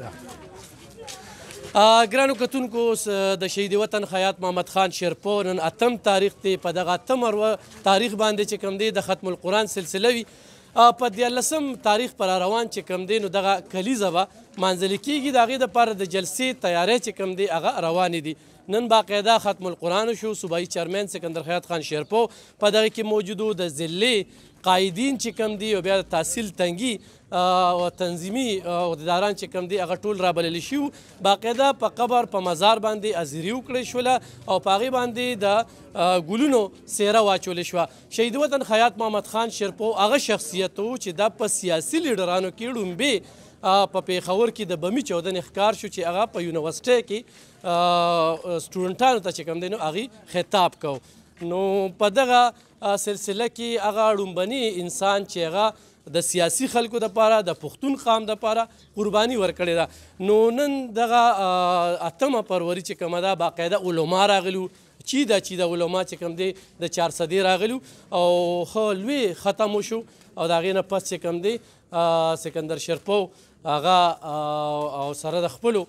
ګرانو کتونکو د شهید وطن خیاط محمد خان شیرپو نن اتم تاریخ دی په دغه اتم تاریخ باندې چې کوم دی د ختم القرآن سلسله وي په دیارلسم تاریخ پر روان چې کوم دی نو دغه کلیزه به مانځل کېږي د هغې دپاره د جلسې تیارۍ چې کوم دی هغه روانې دي نن باقاعده ختم القرآن شو صوبایي چیرمین سکندر خیات خان شیرپو په دغه کې موجودو د ضلع قایدین چې کم دی او بیا د تحصیل تنګي او تنظیمي عہدهداران چې کم دی هغه ټول رابللی شي باقاعده په قبر په مزار باندې ازیري وکړې شوله او په هغې باندې د ګلونو سیره واچولې شوه شهید وطن خیاط محمد خان شیرپو هغه شخصیت و چې دا په سیاسي لیډرانو کې ړومبې په پیښور کې د بمی چودنې ښکار شو چې هغه په یونیورسټۍ کې سټوډنټانو ته چې کوم دی نو هغې خطاب کو نو په دغه سلسله کې هغه ړومبني انسان چې هغه د سیاسي خلکو دپاره د پښتون قام دپاره قرباني ورکړې ده نو نن دغه اتمه پروري چې کومه ده باقاعده علما راغلي چې دا چې د علما چې کوم دی د 400 راغلو او خو لوی ختم شو او دا غینه پس چې کوم دی سکندر شرپو هغه او سره د خپل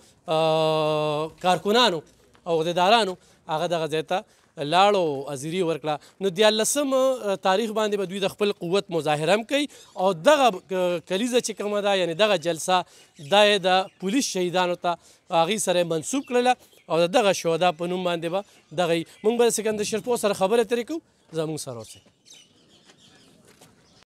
کارکونانو او غددارانو هغه دغه ځای ته لاړو ازيري ورکړه نو د لسم تاریخ باندې به دوی د خپل قوت مظاهره کوي او دغه کلیزه چې کومه ده یعنی دغه جلسه د پولیس شهیدانو ته هغه سره منسوب کړله او دغه شهدا په نوم باندې به دغه موږ به سکندر شیرپور سره خبرې ترې کوو زموږ سره اوسئ